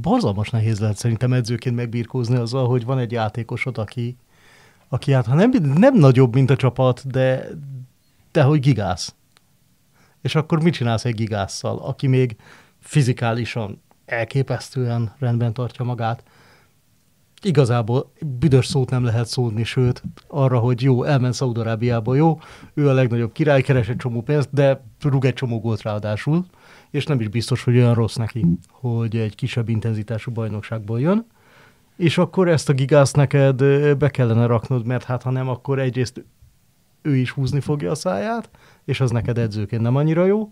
borzalmas nehéz lehet szerintem edzőként megbírkózni azzal, hogy van egy játékosod, aki, aki hát ha nem, nem nagyobb, mint a csapat, de, de hogy gigász. És akkor mit csinálsz egy gigásszal, aki még fizikálisan elképesztően rendben tartja magát? Igazából büdös szót nem lehet szólni, sőt, arra, hogy jó, elment Szaudarábiába, jó, ő a legnagyobb király, keres egy csomó pénzt, de rúg egy csomó gólt ráadásul és nem is biztos, hogy olyan rossz neki, hmm. hogy egy kisebb intenzitású bajnokságból jön, és akkor ezt a gigász neked be kellene raknod, mert hát ha nem, akkor egyrészt ő is húzni fogja a száját, és az neked edzőként nem annyira jó,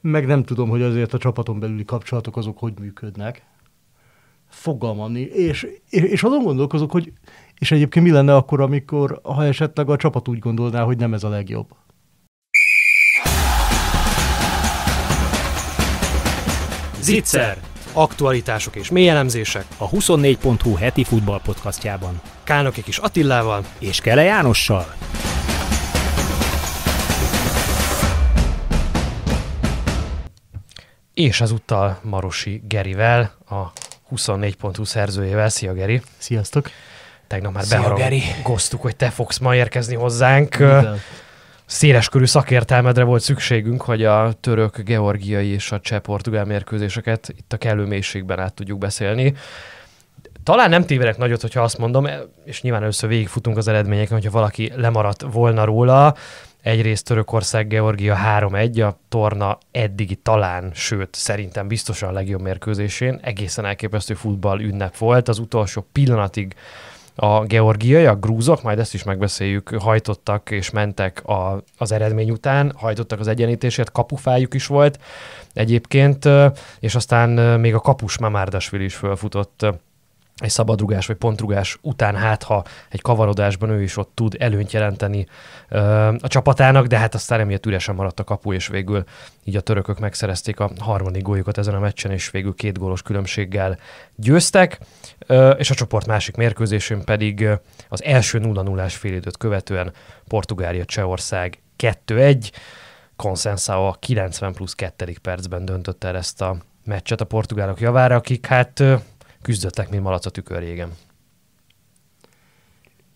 meg nem tudom, hogy azért a csapaton belüli kapcsolatok azok hogy működnek. Fogalmam és, és, és azon gondolkozok, hogy és egyébként mi lenne akkor, amikor, ha esetleg a csapat úgy gondolná, hogy nem ez a legjobb. Zitzer! Aktualitások és mélyelemzések a 24.hu heti futballpodcastjában. Kánok kis Attillával és Kele Jánossal. És ezúttal Marosi Gerivel, a 24.hu szerzőjével. Szia Geri! Sziasztok! Tegnap már beharagoztuk, hogy te fogsz ma érkezni hozzánk. Minden széleskörű szakértelmedre volt szükségünk, hogy a török, georgiai és a cseh portugál mérkőzéseket itt a kellő mélységben át tudjuk beszélni. Talán nem tévedek nagyot, hogyha azt mondom, és nyilván először végigfutunk az eredményeken, hogyha valaki lemaradt volna róla. Egyrészt Törökország, Georgia 3-1, a torna eddigi talán, sőt szerintem biztosan a legjobb mérkőzésén. Egészen elképesztő futball ünnep volt. Az utolsó pillanatig a a grúzok, majd ezt is megbeszéljük, hajtottak és mentek a, az eredmény után, hajtottak az egyenítésért, kapufájuk is volt egyébként, és aztán még a kapus Mamárdasvili is felfutott egy szabadrugás vagy pontrugás után, hát ha egy kavarodásban ő is ott tud előnyt jelenteni ö, a csapatának, de hát aztán emiatt üresen maradt a kapu, és végül így a törökök megszerezték a harmadik góljukat ezen a meccsen, és végül két gólos különbséggel győztek, ö, és a csoport másik mérkőzésén pedig az első 0-0-ás félidőt követően Portugália Csehország 2-1, Konszensza a 90 plusz 2. percben döntött el ezt a meccset a portugálok javára, akik hát küzdöttek, mint malac a tükör régen.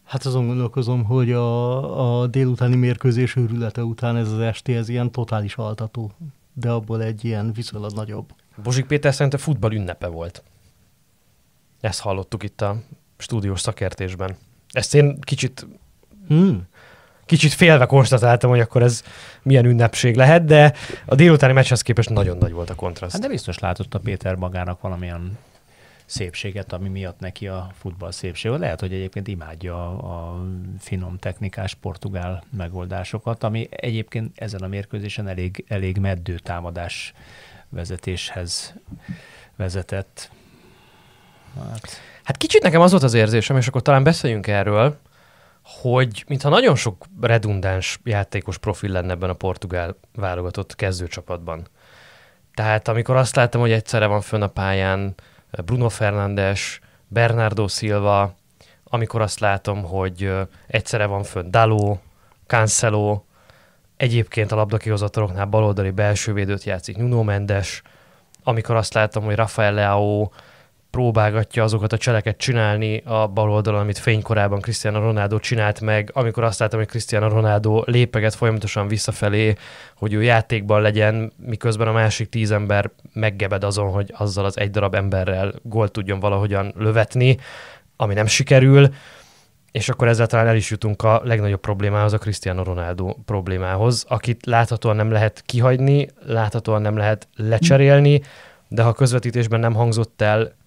Hát azon gondolkozom, hogy a, a délutáni mérkőzés őrülete után ez az esti, ez ilyen totális altató, de abból egy ilyen viszonylag nagyobb. Bozsik Péter szerint a futball ünnepe volt. Ezt hallottuk itt a stúdiós szakértésben. Ezt én kicsit hmm kicsit félve konstatáltam, hogy akkor ez milyen ünnepség lehet, de a délutáni meccshez képest nagyon nagy volt a kontraszt. Hát de biztos látott a Péter magának valamilyen szépséget, ami miatt neki a futball szépsége. Lehet, hogy egyébként imádja a, a finom technikás portugál megoldásokat, ami egyébként ezen a mérkőzésen elég, elég meddő támadás vezetéshez vezetett. Hát. hát kicsit nekem az volt az érzésem, és akkor talán beszéljünk erről, hogy mintha nagyon sok redundáns játékos profil lenne ebben a portugál válogatott kezdőcsapatban. Tehát amikor azt láttam, hogy egyszerre van fönn a pályán Bruno Fernandes, Bernardo Silva, amikor azt látom, hogy egyszerre van fönt Daló, Cancelo, egyébként a labdakihozatoroknál baloldali belsővédőt játszik Nuno Mendes, amikor azt látom, hogy Rafael Leao, próbálgatja azokat a cseleket csinálni a bal oldalon, amit fénykorában Cristiano Ronaldo csinált meg, amikor azt láttam, hogy Cristiano Ronaldo lépeget folyamatosan visszafelé, hogy ő játékban legyen, miközben a másik tíz ember meggebed azon, hogy azzal az egy darab emberrel gólt tudjon valahogyan lövetni, ami nem sikerül, és akkor ezzel talán el is jutunk a legnagyobb problémához, a Cristiano Ronaldo problémához, akit láthatóan nem lehet kihagyni, láthatóan nem lehet lecserélni, de ha közvetítésben nem hangzott el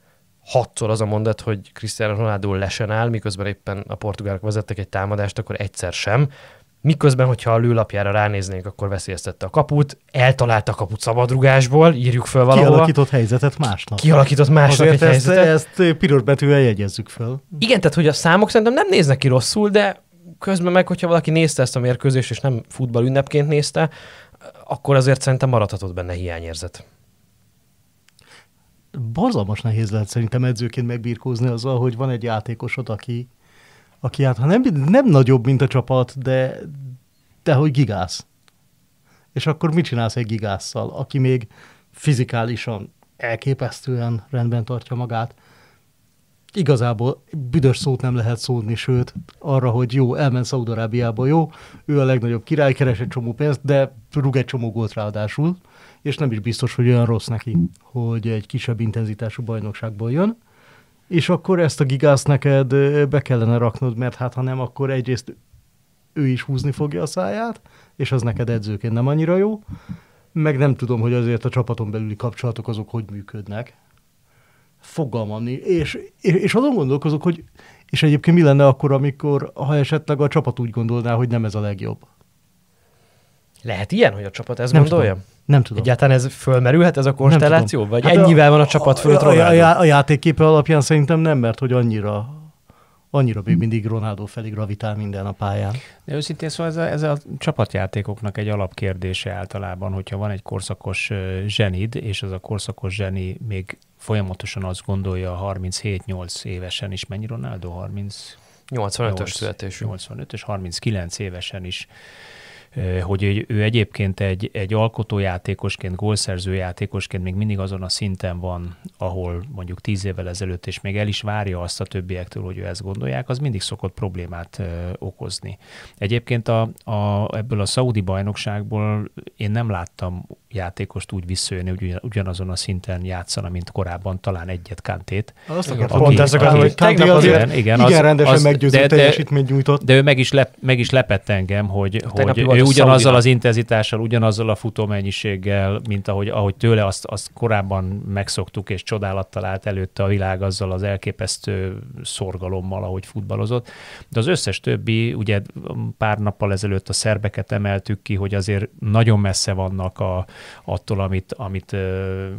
hatszor az a mondat, hogy Cristiano Ronaldo lesen áll, miközben éppen a portugálok vezettek egy támadást, akkor egyszer sem. Miközben, hogyha a lőlapjára ránéznénk, akkor veszélyeztette a kaput, eltalálta a kaput szabadrugásból, írjuk föl valahol. Kialakított helyzetet másnak. Kialakított másnak egy ezt, helyzetet. ezt piros betűvel jegyezzük föl. Igen, tehát hogy a számok szerintem nem néznek ki rosszul, de közben meg, hogyha valaki nézte ezt a mérkőzést, és nem futball ünnepként nézte, akkor azért szerintem maradhatott benne hiányérzet borzalmas nehéz lehet szerintem edzőként megbírkózni azzal, hogy van egy játékosod, aki, aki hát ha nem, nem nagyobb, mint a csapat, de, de hogy gigász. És akkor mit csinálsz egy gigásszal, aki még fizikálisan elképesztően rendben tartja magát? Igazából büdös szót nem lehet szólni, sőt, arra, hogy jó, elment Szaudarábiába, jó, ő a legnagyobb király, keres egy csomó pénzt, de rúg egy csomó gólt ráadásul és nem is biztos, hogy olyan rossz neki, hogy egy kisebb intenzitású bajnokságból jön, és akkor ezt a gigászt neked be kellene raknod, mert hát ha nem, akkor egyrészt ő is húzni fogja a száját, és az neked edzőként nem annyira jó, meg nem tudom, hogy azért a csapaton belüli kapcsolatok azok hogy működnek. Fogalmam és, és, és azon gondolkozok, hogy és egyébként mi lenne akkor, amikor, ha esetleg a csapat úgy gondolná, hogy nem ez a legjobb? Lehet ilyen, hogy a csapat ezt nem gondolja? Tudom. Nem tudom. Egyáltalán ez fölmerülhet, ez a konstelláció? Vagy hát ennyivel a, van a csapat fölött a, a, a, a játékképe alapján szerintem nem, mert hogy annyira annyira még mindig Ronaldo felé gravitál minden a pályán. De őszintén szóval ez a, ez a csapatjátékoknak egy alapkérdése általában, hogyha van egy korszakos zsenid, és az a korszakos zseni még folyamatosan azt gondolja 37-8 évesen is, mennyi Ronaldo? 30... 85-ös születésű. 85-ös, 39 évesen is Eh, hogy ő egyébként egy, egy alkotójátékosként, gólszerző játékosként még mindig azon a szinten van, ahol mondjuk tíz évvel ezelőtt, és még el is várja azt a többiektől, hogy ő ezt gondolják, az mindig szokott problémát eh, okozni. Egyébként a, a, ebből a szaudi bajnokságból én nem láttam játékost úgy visszajönni, hogy ugyanazon a szinten játszana, mint korábban, talán egyet kántét. Azt akartam pont ezt akartam, hogy Kanté az igen, igen, igen az, rendesen az, meggyőző de, teljesítményt nyújtott. De ő meg is, lep, meg is lepett engem, hogy, hogy ő ugyanazzal az intenzitással, ugyanazzal a futómennyiséggel, mint ahogy, ahogy tőle azt, azt korábban megszoktuk, és csodálattal állt előtte a világ azzal az elképesztő szorgalommal, ahogy futballozott. De az összes többi, ugye pár nappal ezelőtt a szerbeket emeltük ki, hogy azért nagyon messze vannak a, attól, amit, amit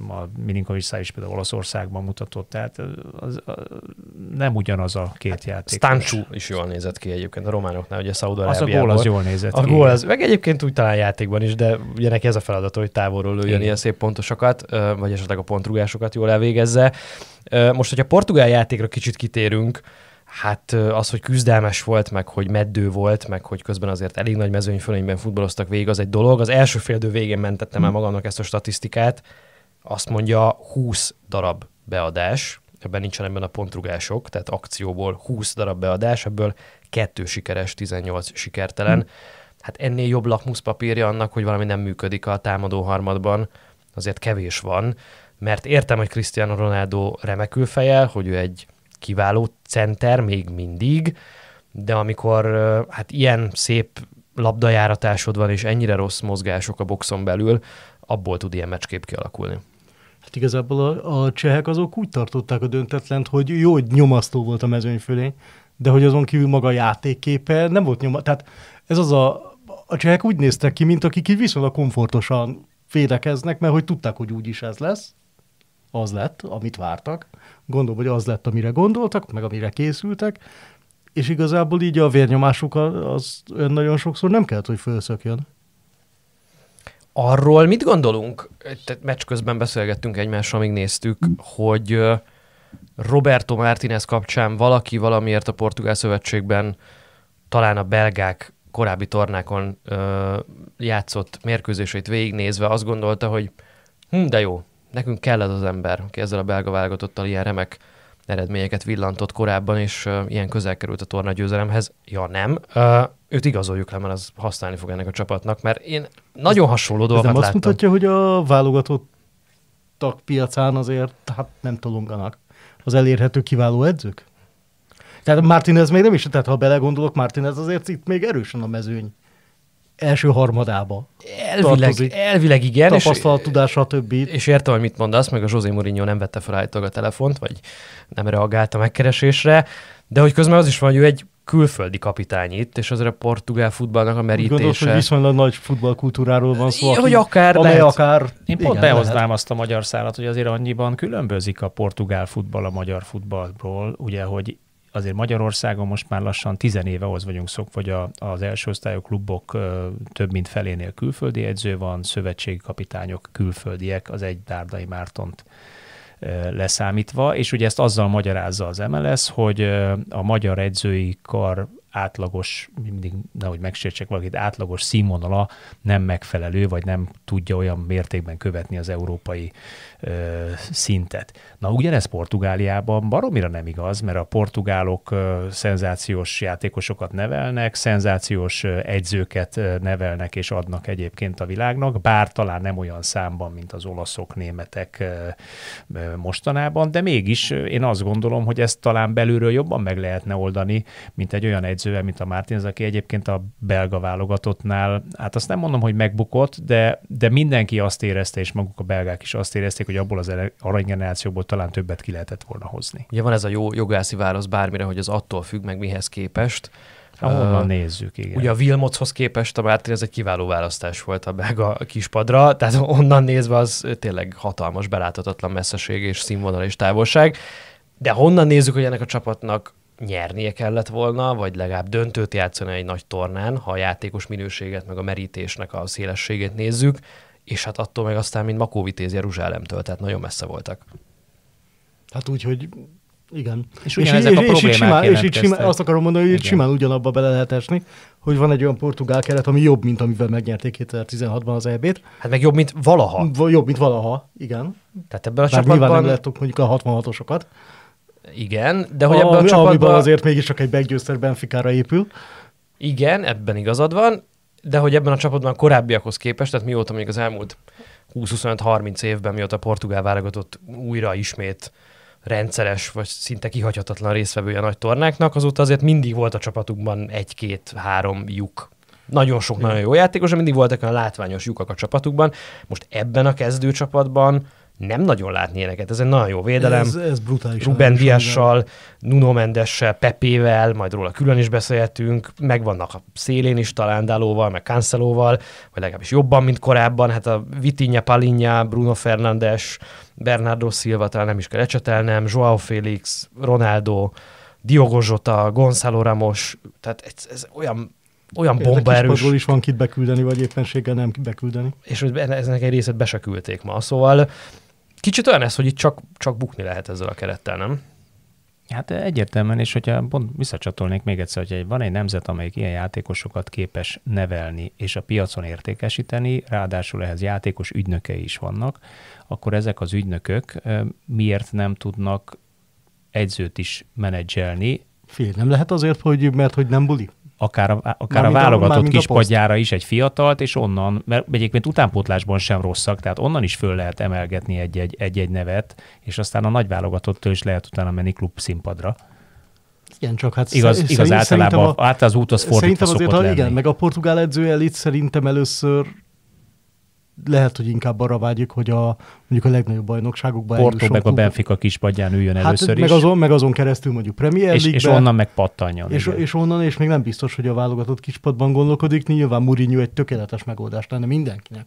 a Milinkovic is például Olaszországban mutatott. Tehát az, az, nem ugyanaz a két hát, játék. Stancsú is jól nézett ki egyébként a románoknál, ugye Szaúd Az a gól az jól nézett a ki. A gól az meg egyébként úgy talán játékban is, de ugye neki ez a feladat, hogy távolról lőjön ilyen szép pontosakat, vagy esetleg a pontrugásokat jól elvégezze. Most, hogyha portugál játékra kicsit kitérünk, hát az, hogy küzdelmes volt, meg hogy meddő volt, meg hogy közben azért elég nagy mezőnyfölényben futballoztak végig, az egy dolog. Az első féldő végén mentettem el hm. magamnak ezt a statisztikát, azt mondja 20 darab beadás, ebben nincsen ebben a pontrugások, tehát akcióból 20 darab beadás, ebből kettő sikeres, 18 sikertelen. Hmm hát ennél jobb lakmuszpapírja annak, hogy valami nem működik a támadó harmadban, azért kevés van, mert értem, hogy Cristiano Ronaldo remekül fejel, hogy ő egy kiváló center még mindig, de amikor hát ilyen szép labdajáratásod van, és ennyire rossz mozgások a boxon belül, abból tud ilyen meccskép kialakulni. Hát igazából a, a csehek azok úgy tartották a döntetlent, hogy jó, hogy nyomasztó volt a mezőny fölé, de hogy azon kívül maga a játékképe nem volt nyoma. Tehát ez az a, a csehek úgy néztek ki, mint akik így viszonylag komfortosan védekeznek, mert hogy tudták, hogy úgy is ez lesz. Az lett, amit vártak. Gondolom, hogy az lett, amire gondoltak, meg amire készültek. És igazából így a vérnyomásuk az nagyon sokszor nem kellett, hogy felszökjön. Arról mit gondolunk? Tehát meccs közben beszélgettünk egymással, amíg néztük, hogy Roberto Martinez kapcsán valaki valamiért a Portugál Szövetségben talán a belgák korábbi tornákon ö, játszott mérkőzését végignézve azt gondolta, hogy hm, de jó, nekünk kell ez az ember, aki ezzel a belga válogatottal ilyen remek eredményeket villantott korábban, és ö, ilyen közel került a torna győzelemhez. Ja nem, ö, őt igazoljuk le, mert az használni fog ennek a csapatnak, mert én nagyon ez, hasonló dolgokat nem láttam. azt mutatja, hogy a válogatottak piacán azért hát nem tolonganak az elérhető kiváló edzők? Tehát Martinez még nem is, tehát ha belegondolok, Martinez azért itt még erősen a mezőny első harmadába. Elvileg, elvileg igen. Tapasztalat, tudás, többi. És értem, hogy mit mondasz, meg a José Mourinho nem vette fel állítólag a telefont, vagy nem reagált a megkeresésre, de hogy közben az is van, hogy ő egy külföldi kapitány itt, és azért a portugál futballnak a merítése. Gondolsz, hogy viszonylag nagy futballkultúráról van szó, hogy akár, lehet. akár... Én pont igen, behoznám lehet. azt a magyar szállat, hogy azért annyiban különbözik a portugál futball a magyar futballból, ugye, hogy azért Magyarországon most már lassan tizen éve ahhoz vagyunk szokva, hogy a, az első osztályú klubok több mint felénél külföldi edző van, szövetségi kapitányok külföldiek, az egy Dárdai Mártont leszámítva, és ugye ezt azzal magyarázza az MLS, hogy a magyar edzői kar átlagos, mindig nehogy megsértsek valakit, átlagos színvonala nem megfelelő, vagy nem tudja olyan mértékben követni az európai szintet. Na ugyanez Portugáliában baromira nem igaz, mert a portugálok szenzációs játékosokat nevelnek, szenzációs ö, nevelnek és adnak egyébként a világnak, bár talán nem olyan számban, mint az olaszok, németek mostanában, de mégis én azt gondolom, hogy ezt talán belülről jobban meg lehetne oldani, mint egy olyan edzővel, mint a Martins, aki egyébként a belga válogatottnál, hát azt nem mondom, hogy megbukott, de, de mindenki azt érezte, és maguk a belgák is azt érezték, hogy abból az aranygenerációból talán többet ki lehetett volna hozni. Ugye van ez a jó jogászi válasz bármire, hogy az attól függ meg mihez képest. Ahonnan uh, nézzük, igen. Ugye a Vilmochoz képest a Mártir ez egy kiváló választás volt a belga kispadra, tehát onnan nézve az tényleg hatalmas, beláthatatlan messzeség és színvonal és távolság. De honnan nézzük, hogy ennek a csapatnak nyernie kellett volna, vagy legalább döntőt játszani egy nagy tornán, ha a játékos minőséget, meg a merítésnek a szélességét nézzük, és hát attól meg aztán, mint Vitéz Jeruzsálemtől, tehát nagyon messze voltak. Hát úgy, hogy igen. És, és, ezek és, a és, így simán, és így simán, azt akarom mondani, hogy Igen. simán ugyanabba bele lehet esni, hogy van egy olyan portugál keret, ami jobb, mint amivel megnyerték 2016-ban az EB-t. Hát meg jobb, mint valaha. V- jobb, mint valaha, igen. Tehát ebben a csapatban... nyilván nem lehettük mondjuk a 66-osokat. Igen, de hogy a, ebben a, a csapatban... Amiben azért mégiscsak egy meggyőztes Benficára épül. Igen, ebben igazad van, de hogy ebben a csapatban a korábbiakhoz képest, tehát mióta még az elmúlt 20-25-30 évben, mióta a portugál válogatott újra ismét rendszeres, vagy szinte kihagyhatatlan részvevője a nagy tornáknak, azóta azért mindig volt a csapatukban egy-két-három lyuk. Nagyon sok nagyon jó játékos, mindig voltak olyan látványos lyukak a csapatukban. Most ebben a kezdőcsapatban nem nagyon látni ilyeneket. Ez egy nagyon jó védelem. Ez, ez brutális. Ruben Diassal, Nuno Mendessel, Pepével, majd róla külön is beszélhetünk. meg vannak a szélén is talán Dalóval, meg Cancelóval, vagy legalábbis jobban, mint korábban. Hát a Vitinha, Palinha, Bruno Fernandes, Bernardo Silva, talán nem is kell ecsetelnem, Joao Félix, Ronaldo, Diogo Jota, Gonzalo Ramos, tehát ez, ez olyan olyan erős. is van kit beküldeni, vagy éppenséggel nem beküldeni. És eznek egy részét be se küldték ma. Szóval Kicsit olyan ez, hogy itt csak, csak bukni lehet ezzel a kerettel, nem? Hát egyértelműen, és hogyha pont visszacsatolnék még egyszer, hogy van egy nemzet, amelyik ilyen játékosokat képes nevelni és a piacon értékesíteni, ráadásul ehhez játékos ügynökei is vannak, akkor ezek az ügynökök miért nem tudnak egyzőt is menedzselni? Fél, nem lehet azért, hogy, mert hogy nem buli? akár a, akár a válogatott kispadjára is egy fiatalt, és onnan, mert egyébként utánpótlásban sem rosszak, tehát onnan is föl lehet emelgetni egy-egy, egy-egy nevet, és aztán a nagy válogatottól is lehet utána menni klub színpadra. Igen, csak hát igaz, szerint, igaz általában, a, általában az út az fordítva szokott azért, lenni. igen, meg a portugál edző elit szerintem először lehet, hogy inkább arra vágyik, hogy a, mondjuk a legnagyobb bajnokságokba Porto meg a Benfica kispadján üljön hát, először meg is. Azon, meg azon keresztül mondjuk Premier és, és onnan meg pattanjon. És, és, onnan, és még nem biztos, hogy a válogatott kispadban gondolkodik, nyilván Mourinho egy tökéletes megoldás lenne mindenkinek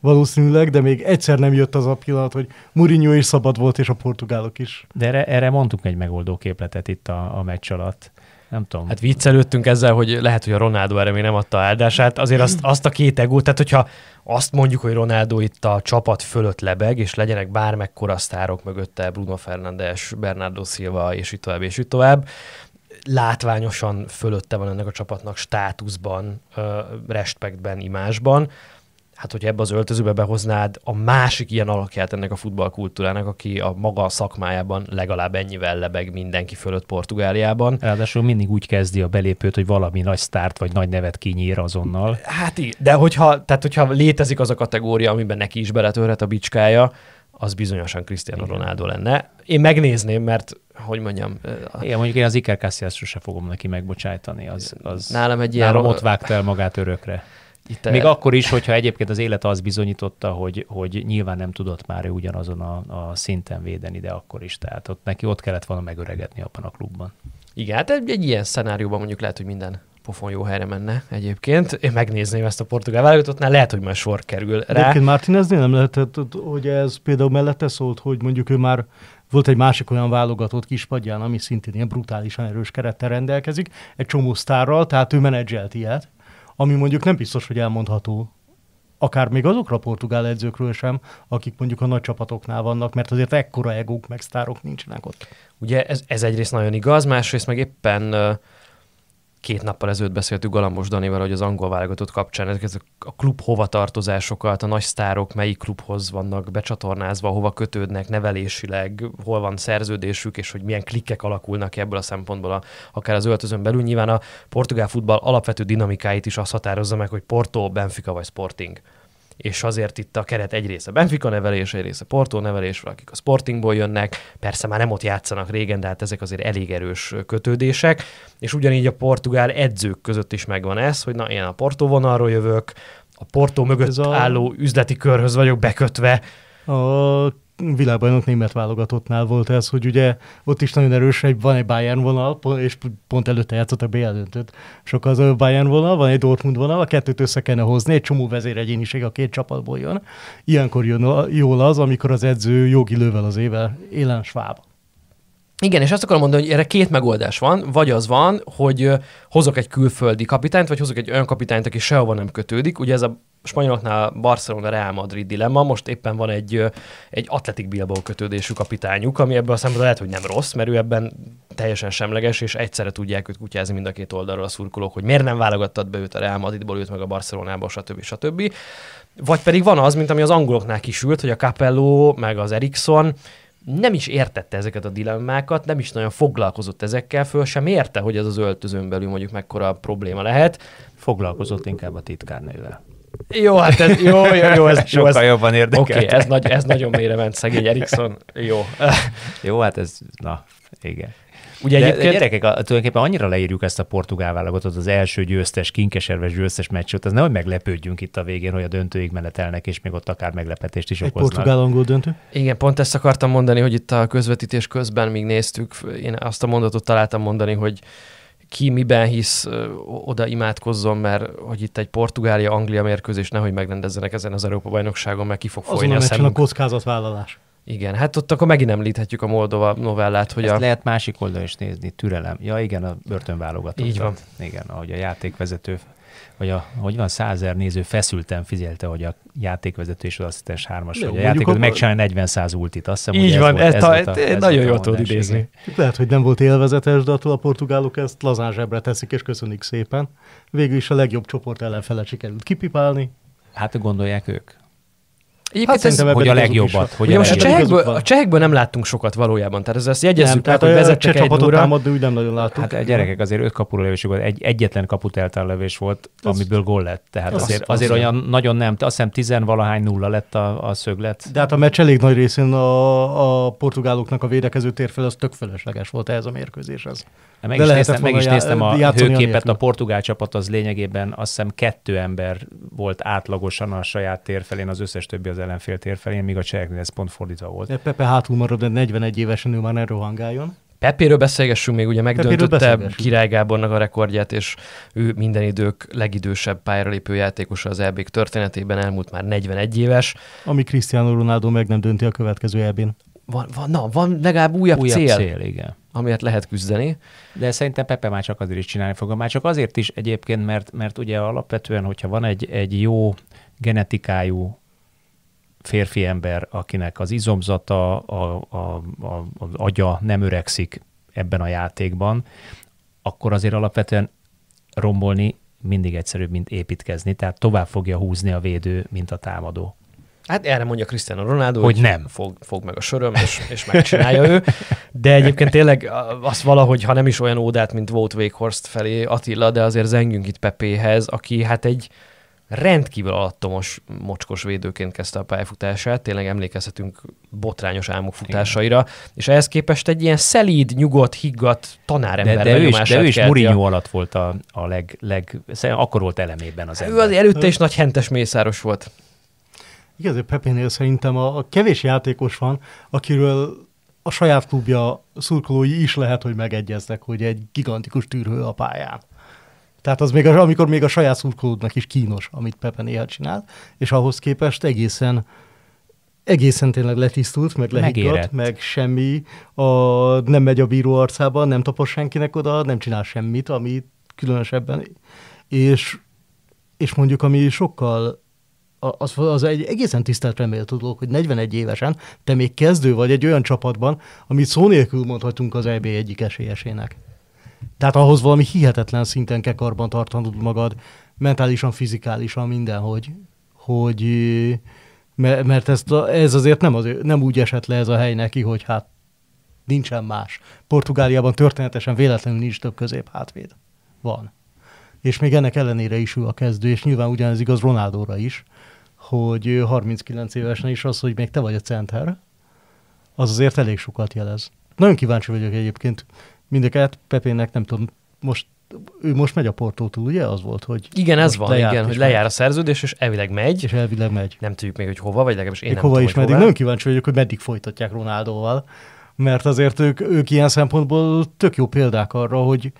valószínűleg, de még egyszer nem jött az a pillanat, hogy Mourinho is szabad volt, és a portugálok is. De erre, erre mondtuk egy megoldó képletet itt a, a meccs alatt nem tudom. Hát viccelődtünk ezzel, hogy lehet, hogy a Ronaldo erre még nem adta áldását. Azért azt, azt a két egót, tehát hogyha azt mondjuk, hogy Ronaldo itt a csapat fölött lebeg, és legyenek bármekkora sztárok mögötte, Bruno Fernandes, Bernardo Silva, és így tovább, és így tovább, látványosan fölötte van ennek a csapatnak státuszban, respektben, imásban, hát hogy ebbe az öltözőbe behoznád a másik ilyen alakját ennek a futballkultúrának, aki a maga szakmájában legalább ennyivel lebeg mindenki fölött Portugáliában. Ráadásul mindig úgy kezdi a belépőt, hogy valami nagy sztárt vagy nagy nevet kinyír azonnal. Hát így, de hogyha, tehát hogyha létezik az a kategória, amiben neki is beletörhet a bicskája, az bizonyosan Cristiano Igen. Ronaldo lenne. Én megnézném, mert hogy mondjam... Igen, mondjuk én az Iker Casillas-ra se fogom neki megbocsájtani. Az, az nálam egy ilyen... Nálam ott vágta el magát örökre. Itt Még el... akkor is, hogyha egyébként az élet az bizonyította, hogy, hogy nyilván nem tudott már ő ugyanazon a, a szinten védeni, de akkor is. Tehát ott neki ott kellett volna megöregedni abban a klubban. Igen, hát egy, egy ilyen szenárióban mondjuk lehet, hogy minden pofon jó helyre menne egyébként. Én megnézném ezt a portugál válogatottnál, lehet, hogy már sor kerül rá. Egyébként Martineznél nem lehetett, hogy ez például mellette szólt, hogy mondjuk ő már volt egy másik olyan válogatott kispadján, ami szintén ilyen brutálisan erős kerettel rendelkezik, egy csomó sztárral, tehát ő menedzselt ilyet, ami mondjuk nem biztos, hogy elmondható akár még azokra a portugál edzőkről sem, akik mondjuk a nagy csapatoknál vannak, mert azért ekkora egók meg sztárok nincsenek ott. Ugye ez, ez egyrészt nagyon igaz, másrészt meg éppen uh két nappal ezelőtt beszéltük Galambos Danival, hogy az angol válogatott kapcsán ezek a klub hovatartozásokat, a nagy sztárok melyik klubhoz vannak becsatornázva, hova kötődnek nevelésileg, hol van szerződésük, és hogy milyen klikkek alakulnak ebből a szempontból, a, akár az öltözön belül. Nyilván a portugál futball alapvető dinamikáit is azt határozza meg, hogy Porto, Benfica vagy Sporting és azért itt a keret egy része Benfica nevelés, egy része Porto nevelés, akik a Sportingból jönnek, persze már nem ott játszanak régen, de hát ezek azért elég erős kötődések, és ugyanígy a portugál edzők között is megvan ez, hogy na én a Porto vonalról jövök, a Porto mögött a... álló üzleti körhöz vagyok bekötve. A világbajnok német válogatottnál volt ez, hogy ugye ott is nagyon erős, egy, van egy Bayern vonal, és pont előtte a BL döntőt. Sok az a Bayern vonal, van egy Dortmund vonal, a kettőt össze kellene hozni, egy csomó vezéregyéniség a két csapatból jön. Ilyenkor jön jól az, amikor az edző jogi lővel az éve élen sváb. Igen, és azt akarom mondani, hogy erre két megoldás van. Vagy az van, hogy hozok egy külföldi kapitányt, vagy hozok egy olyan kapitányt, aki sehova nem kötődik. Ugye ez a spanyoloknál Barcelona Real Madrid dilemma, most éppen van egy, egy Atletic Bilbao kötődésű kapitányuk, ami ebben a szemben lehet, hogy nem rossz, mert ő ebben teljesen semleges, és egyszerre tudják őt kutyázni mind a két oldalról a szurkolók, hogy miért nem válogattad be őt a Real Madridból, őt meg a Barcelonából, stb. stb. Vagy pedig van az, mint ami az angoloknál kisült, hogy a Capello, meg az Ericsson nem is értette ezeket a dilemmákat, nem is nagyon foglalkozott ezekkel, föl sem érte, hogy ez az öltözőn belül mondjuk mekkora probléma lehet. Foglalkozott inkább a titkárnővel. Jó, hát ez, jó, jó, jó, ez sokkal jó, ez, jobban érdekel. Oké, okay, ez, nagy, ez nagyon mélyre ment szegény Erikson. Jó. jó, hát ez, na, igen. Ugye de gyerekek, a, tulajdonképpen annyira leírjuk ezt a portugál válogatott az első győztes, kinkeserves győztes meccsot, az nehogy meglepődjünk itt a végén, hogy a döntőig menetelnek, és még ott akár meglepetést is Egy okoznak. portugál-angol döntő? Igen, pont ezt akartam mondani, hogy itt a közvetítés közben még néztük, én azt a mondatot találtam mondani, hogy ki miben hisz, oda imádkozzon, mert hogy itt egy Portugália-Anglia mérkőzés nehogy megrendezzenek ezen az Európa-bajnokságon, mert ki fog folyni Azon a, a Azon a kockázatvállalás. Igen, hát ott akkor megint említhetjük a Moldova novellát, hogy Ezt a... lehet másik oldalon is nézni, türelem. Ja igen, a börtönválogatott. Így van. Igen, ahogy a játékvezető vagy a, hogy van, százer néző feszülten figyelte, hogy a játékvezető és az asszisztens hármas, hogy a játékvezető megcsinálja 40 száz ultit, azt hiszem, Így ez van, volt, ez, a, a, ez nagyon jól tudod idézni. Lehet, hogy nem volt élvezetes, de attól a portugálok ezt lazán zsebre teszik, és köszönik szépen. Végül is a legjobb csoport ellenfele sikerült kipipálni. Hát gondolják ők. Egyébként hát ez, hogy a legjobbat. Hogy Ugye a, most a csehekből, a csehekből nem láttunk sokat valójában, tehát ez azt jegyezzük, nem, tehát, hogy vezettek egy csapatot támad, de úgy nem nagyon láttuk. Hát a gyerekek azért öt kapura lövésük volt, egy, egyetlen kaput eltárlövés volt, ez, amiből gól lett. Tehát az, azért, azért az olyan nem. nagyon nem, azt hiszem tizenvalahány nulla lett a, a szöglet. De hát a meccs elég nagy részén a, a portugáloknak a védekező térfel, az tök felesleges volt ez a mérkőzéshez. De meg, de is néztem, meg is néztem a hőképet, a portugál csapat az lényegében azt hiszem kettő ember volt átlagosan a saját térfelén, az összes többi az ellenfél tér felé, míg a cseheknél ez pont fordítva volt. De Pepe hátul marad, de 41 évesen ő már ne rohangáljon. Pepéről beszélgessünk még, ugye megdöntötte Király Gábornak a rekordját, és ő minden idők legidősebb pályára lépő játékosa az eb történetében, elmúlt már 41 éves. Ami Cristiano Ronaldo meg nem dönti a következő eb Van, van, na, van legalább újabb, újabb cél. cél igen amiért lehet küzdeni. De szerintem Pepe már csak azért is csinálni fogom. Már csak azért is egyébként, mert, mert ugye alapvetően, hogyha van egy, egy jó genetikájú férfi ember, akinek az izomzata, a, a, a, az agya nem öregszik ebben a játékban, akkor azért alapvetően rombolni mindig egyszerűbb, mint építkezni, tehát tovább fogja húzni a védő, mint a támadó. Hát erre mondja Cristiano Ronaldo, hogy, hogy nem. Fog, fog meg a söröm, és, és megcsinálja ő. De egyébként tényleg az valahogy, ha nem is olyan ódát, mint Wout Weghorst felé Attila, de azért zengünk itt Pepéhez, aki hát egy, rendkívül alattomos, mocskos védőként kezdte a pályafutását, tényleg emlékezhetünk botrányos álmok futásaira, Igen. és ehhez képest egy ilyen szelíd, nyugodt, higgadt tanárember de, de, ő is, de ő is Mourinho alatt volt a, a leg, leg, akkor volt elemében az ember. Ő az előtte is nagy hentes mészáros volt. Igazi Pepénél szerintem a, a kevés játékos van, akiről a saját klubja szurkolói is lehet, hogy megegyeznek, hogy egy gigantikus tűrhő a pályán. Tehát az még, amikor még a saját szurkolódnak is kínos, amit Pepe néha csinál, és ahhoz képest egészen egészen tényleg letisztult, meg lehiggadt, meg semmi, a, nem megy a bíró arcába, nem tapos senkinek oda, nem csinál semmit, ami különösebben, és, és mondjuk ami sokkal az, az egy egészen tisztelt reméltó hogy 41 évesen te még kezdő vagy egy olyan csapatban, amit szó nélkül mondhatunk az EB egyik esélyesének. Tehát ahhoz valami hihetetlen szinten kell karbantartanod magad, mentálisan, fizikálisan, mindenhogy, hogy mert ezt, ez azért nem, az, nem úgy esett le ez a hely neki, hogy hát nincsen más. Portugáliában történetesen véletlenül nincs több közép hátvéd. Van. És még ennek ellenére is ő a kezdő, és nyilván ugyanez igaz Ronaldóra is, hogy 39 évesen is az, hogy még te vagy a center, az azért elég sokat jelez. Nagyon kíváncsi vagyok egyébként, Mindeket hát Pepének nem tudom, most ő most megy a portótól, ugye? Az volt, hogy... Igen, ez van, igen, hogy lejár megy. a szerződés, és elvileg megy. És elvileg megy. Nem tudjuk még, hogy hova, vagy legalábbis én még nem hova tudom, is meddig. Hová. Nagyon kíváncsi vagyok, hogy meddig folytatják Ronaldóval, mert azért ők, ők ilyen szempontból tök jó példák arra, hogy,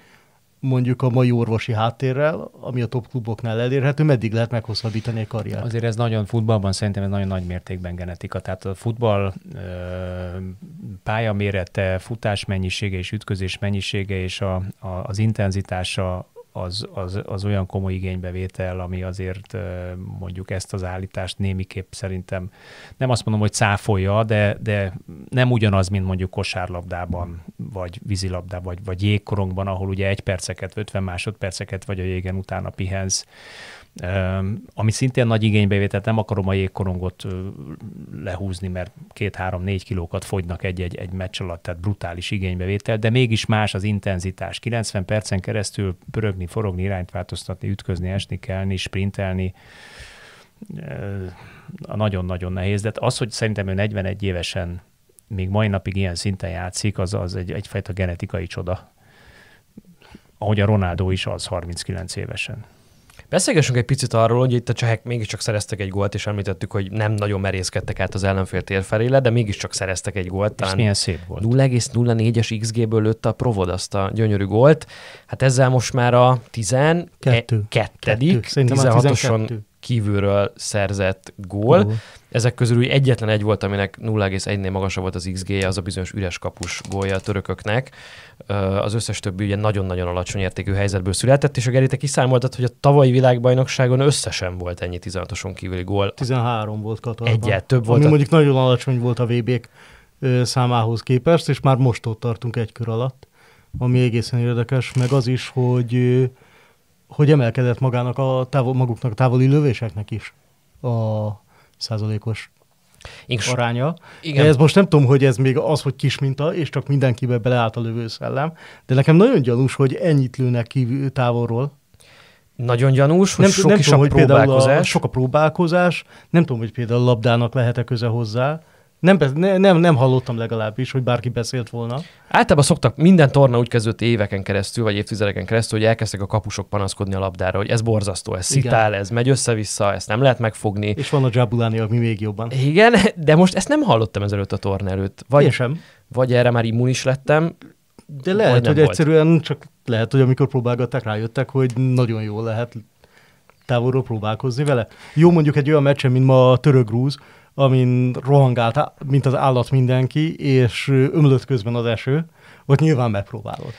mondjuk a mai orvosi háttérrel, ami a top kluboknál elérhető, meddig lehet meghosszabbítani a karriert? Azért ez nagyon futballban szerintem ez nagyon nagy mértékben genetika. Tehát a futball pályamérete, futás mennyisége és ütközés mennyisége és a, a, az intenzitása az, az, az olyan komoly igénybevétel, ami azért mondjuk ezt az állítást némiképp szerintem nem azt mondom, hogy cáfolja, de, de nem ugyanaz, mint mondjuk kosárlabdában, vagy vízilabdában, vagy, vagy jégkorongban, ahol ugye egy perceket, 50 másodperceket vagy a jégen utána pihensz, ami szintén nagy igénybevételt, nem akarom a jégkorongot lehúzni, mert két-három-négy kilókat fogynak egy-egy egy meccs alatt, tehát brutális igénybevétel, de mégis más az intenzitás. 90 percen keresztül pörögni, forogni, irányt változtatni, ütközni, esni kellni, sprintelni, nagyon-nagyon nehéz. De az, hogy szerintem ő 41 évesen még mai napig ilyen szinten játszik, az, az egy, egyfajta genetikai csoda. Ahogy a Ronaldo is az 39 évesen. Beszélgessünk egy picit arról, hogy itt a csehek mégiscsak szereztek egy gólt, és említettük, hogy nem nagyon merészkedtek át az ellenfél felé, de mégiscsak szereztek egy gólt. Talán és milyen szép volt. 0,04-es XG-ből lőtt a Provod azt a gyönyörű gólt. Hát ezzel most már a 12. Kettő. E- kettő. 16-oson kívülről szerzett gól. Uh-huh. Ezek közül úgy egyetlen egy volt, aminek 0,1-nél magasabb volt az XG-je, az a bizonyos üres kapus gólja a törököknek. Az összes többi ugye nagyon-nagyon alacsony értékű helyzetből született, és a Gerite kiszámoltat, hogy a tavalyi világbajnokságon összesen volt ennyi 16-oson kívüli gól. 13 volt Katarban. Egyet több volt. Ami a... mondjuk nagyon alacsony volt a VB-k számához képest, és már most ott tartunk egy kör alatt, ami egészen érdekes, meg az is, hogy hogy emelkedett magának a távol, maguknak a távoli lövéseknek is a százalékos Inks. aránya. Igen. De ez most nem tudom, hogy ez még az, hogy kis minta, és csak mindenkibe beleállt a lövőszellem, de nekem nagyon gyanús, hogy ennyit lőnek kívül távolról. Nagyon gyanús, hogy nem, sok nem is tudom, a hogy próbálkozás. a, sok a próbálkozás, nem tudom, hogy például labdának lehet-e köze hozzá, nem, nem, nem hallottam legalábbis, hogy bárki beszélt volna. Általában szoktak, minden torna úgy kezdődött éveken keresztül, vagy évtizedeken keresztül, hogy elkezdtek a kapusok panaszkodni a labdára, hogy ez borzasztó, ez szitál, ez megy össze-vissza, ezt nem lehet megfogni. És van a Jabulani, ami még jobban. Igen, de most ezt nem hallottam ezelőtt a torna előtt. Vagy, Én sem. Vagy erre már immunis lettem. De lehet, hogy volt. egyszerűen csak lehet, hogy amikor próbálgatták, rájöttek, hogy nagyon jól lehet távolról próbálkozni vele. Jó mondjuk egy olyan meccsen, mint ma a török grúz, amin rohangált, mint az állat mindenki, és ömlött közben az eső, ott nyilván megpróbálod.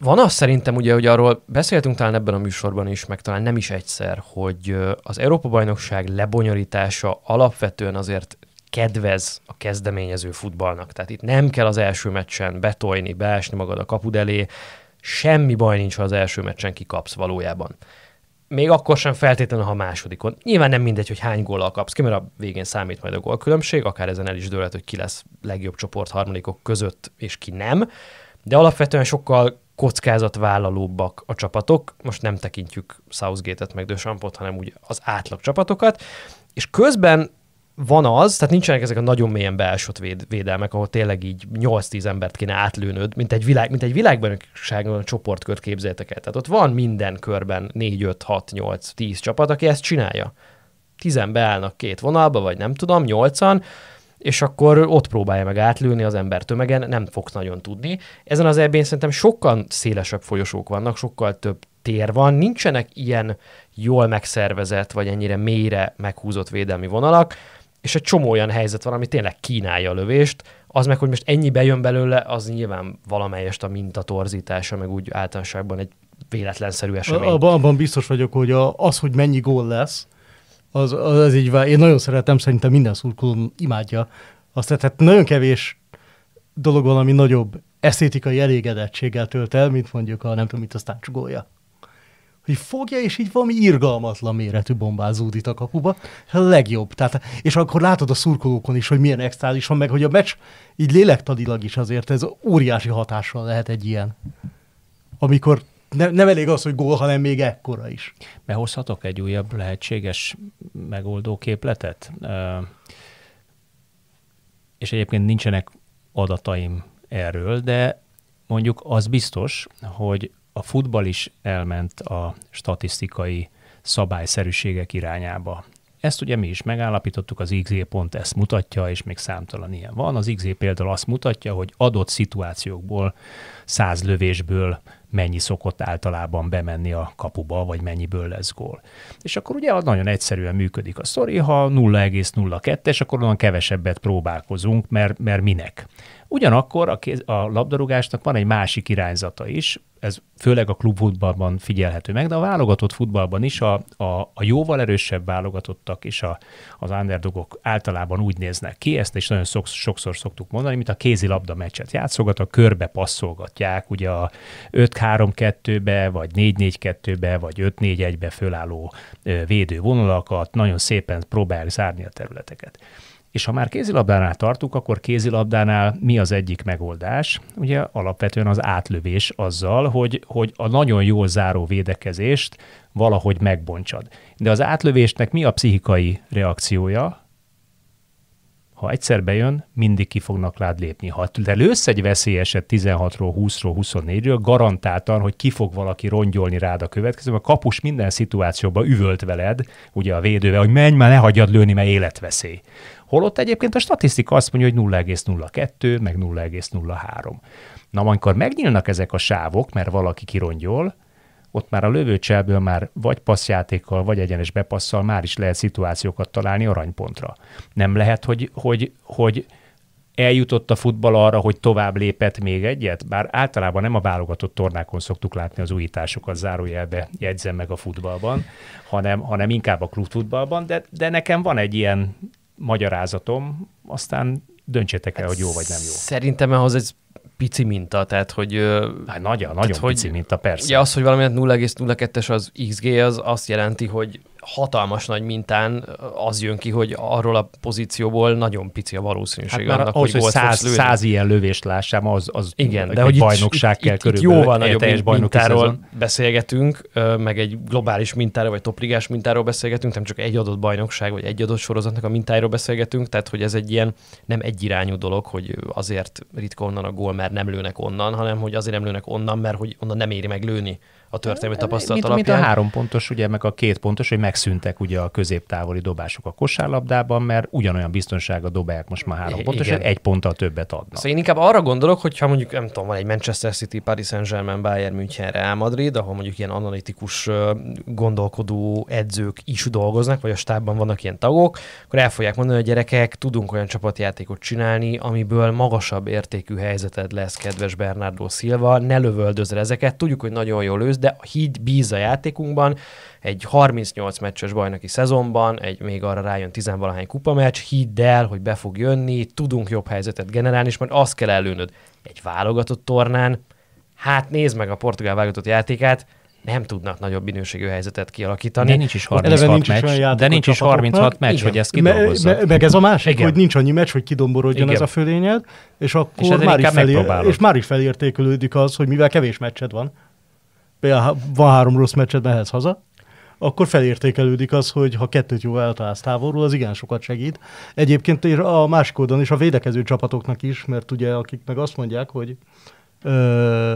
Van az szerintem ugye, hogy arról beszéltünk talán ebben a műsorban is, meg talán nem is egyszer, hogy az Európa-bajnokság lebonyolítása alapvetően azért kedvez a kezdeményező futballnak. Tehát itt nem kell az első meccsen betolni, beásni magad a kapud elé, semmi baj nincs, ha az első meccsen kikapsz valójában még akkor sem feltétlenül, ha a másodikon. Nyilván nem mindegy, hogy hány góllal kapsz ki, mert a végén számít majd a gólkülönbség, akár ezen el is dőlhet, hogy ki lesz legjobb csoport harmadikok között, és ki nem. De alapvetően sokkal kockázatvállalóbbak a csapatok. Most nem tekintjük Southgate-et meg Dösampot, hanem úgy az átlag csapatokat. És közben van az, tehát nincsenek ezek a nagyon mélyen beásott véd, védelmek, ahol tényleg így 8-10 embert kéne átlőnöd, mint egy, világ, mint egy világbajnokságon csoportkört képzeljétek el. Tehát ott van minden körben 4, 5, 6, 8, 10 csapat, aki ezt csinálja. Tizen beállnak két vonalba, vagy nem tudom, nyolcan, és akkor ott próbálja meg átlőni az ember tömegen, nem fogsz nagyon tudni. Ezen az ebén szerintem sokkal szélesebb folyosók vannak, sokkal több tér van, nincsenek ilyen jól megszervezett, vagy ennyire mélyre meghúzott védelmi vonalak és egy csomó olyan helyzet van, ami tényleg kínálja a lövést, az meg, hogy most ennyi bejön belőle, az nyilván valamelyest a minta torzítása, meg úgy általánosságban egy véletlenszerű esemény. Abban, abban biztos vagyok, hogy a, az, hogy mennyi gól lesz, az, az, az így Én nagyon szeretem, szerintem minden szurkoló imádja. Azt tehát nagyon kevés dolog van, ami nagyobb esztétikai elégedettséggel tölt el, mint mondjuk a nem tudom, mit a csugolja hogy fogja, és így valami irgalmatlan méretű bombát a kapuba. A legjobb. Tehát, és akkor látod a szurkolókon is, hogy milyen extrális van, meg hogy a meccs így lélektadilag is azért ez óriási hatással lehet egy ilyen. Amikor ne, nem elég az, hogy gól, hanem még ekkora is. Behozhatok egy újabb lehetséges megoldó képletet? És egyébként nincsenek adataim erről, de mondjuk az biztos, hogy a futball is elment a statisztikai szabályszerűségek irányába. Ezt ugye mi is megállapítottuk, az XZ pont ezt mutatja, és még számtalan ilyen van. Az XZ például azt mutatja, hogy adott szituációkból, száz lövésből mennyi szokott általában bemenni a kapuba, vagy mennyiből lesz gól. És akkor ugye az nagyon egyszerűen működik a sztori, ha 0,02-es, akkor olyan kevesebbet próbálkozunk, mert, mert minek. Ugyanakkor a, kéz, a labdarúgásnak van egy másik irányzata is, ez főleg a klubfutballban figyelhető meg, de a válogatott futballban is a, a, a jóval erősebb válogatottak és a, az underdogok általában úgy néznek ki, ezt is nagyon szok, sokszor szoktuk mondani, mint a kézilabda meccset játszogat, a körbe passzolgatják, ugye a 5-3-2-be, vagy 4-4-2-be, vagy 5-4-1-be fölálló védővonalakat, nagyon szépen próbálják zárni a területeket. És ha már kézilabdánál tartunk, akkor kézilabdánál mi az egyik megoldás? Ugye alapvetően az átlövés azzal, hogy, hogy a nagyon jól záró védekezést valahogy megbontsad. De az átlövésnek mi a pszichikai reakciója? Ha egyszer bejön, mindig ki fognak rád lépni. Ha te lősz egy veszélyeset 16-ról, 20-ról, 24-ről, garantáltan, hogy ki fog valaki rongyolni rád a következő, A kapus minden szituációban üvölt veled, ugye a védővel, hogy menj már, ne hagyjad lőni, mert életveszély. Holott egyébként a statisztika azt mondja, hogy 0,02, meg 0,03. Na, amikor megnyílnak ezek a sávok, mert valaki kirongyol, ott már a lövőcselből már vagy passzjátékkal, vagy egyenes bepasszal már is lehet szituációkat találni aranypontra. Nem lehet, hogy, hogy, hogy eljutott a futball arra, hogy tovább lépett még egyet? Bár általában nem a válogatott tornákon szoktuk látni az újításokat, zárójelbe jegyzem meg a futballban, hanem, hanem inkább a klubfutballban, de, de nekem van egy ilyen magyarázatom, aztán döntsétek el, hát hogy jó vagy nem jó. Szerintem ahhoz egy pici minta, tehát hogy... Hát nagy, nagyon tehát, hogy, pici minta, persze. Ugye az, hogy valamilyen hát 0,02-es az XG, az azt jelenti, hogy hatalmas nagy mintán az jön ki, hogy arról a pozícióból nagyon pici a valószínűség hát annak, az, hogy, hogy száz, száz ilyen lövést lássam, az, az Igen, de hogy bajnokság itt, kell itt, körülbelül. Jóval nagyobb teljes mintáról szezon. beszélgetünk, meg egy globális mintáról, vagy topligás mintáról beszélgetünk, nem csak egy adott bajnokság, vagy egy adott sorozatnak a mintáról beszélgetünk, tehát hogy ez egy ilyen nem egyirányú dolog, hogy azért ritka onnan a gól, mert nem lőnek onnan, hanem hogy azért nem lőnek onnan, mert hogy onnan nem éri meg lőni a történelmi tapasztalat mint, alapján. Mint a három pontos, ugye, meg a két pontos, hogy megszűntek ugye a középtávoli dobások a kosárlabdában, mert ugyanolyan biztonsága dobják most már három pontos, Igen. egy ponttal többet adnak. Szóval én inkább arra gondolok, hogy ha mondjuk, nem tudom, van egy Manchester City, Paris Saint-Germain, Bayern München, Real Madrid, ahol mondjuk ilyen analitikus gondolkodó edzők is dolgoznak, vagy a stábban vannak ilyen tagok, akkor el fogják mondani, hogy gyerekek, tudunk olyan csapatjátékot csinálni, amiből magasabb értékű helyzeted lesz, kedves Bernardo Silva, ne lövöldözre ezeket, tudjuk, hogy nagyon jól lősz, de így bíz a játékunkban, egy 38 meccses bajnoki szezonban, egy még arra rájön tizenvalahány kupameccs, hidd el, hogy be fog jönni, tudunk jobb helyzetet generálni, és majd azt kell előnöd. Egy válogatott tornán, hát nézd meg a portugál válogatott játékát, nem tudnak nagyobb minőségű helyzetet kialakítani. De nincs is 36 nincs meccs, is de nincs is 36 meccs, igen. hogy ezt kidolgozzak. Me, me, meg ez a másik, igen. hogy nincs annyi meccs, hogy kidomborodjon igen. ez a fölényed, és akkor és már, is felér, és már is felértékelődik az, hogy mivel kevés meccsed van, például van három rossz meccset, mehetsz haza, akkor felértékelődik az, hogy ha kettőt jó eltalálsz távolról, az igen sokat segít. Egyébként a másik oldalon is a védekező csapatoknak is, mert ugye akik meg azt mondják, hogy ö,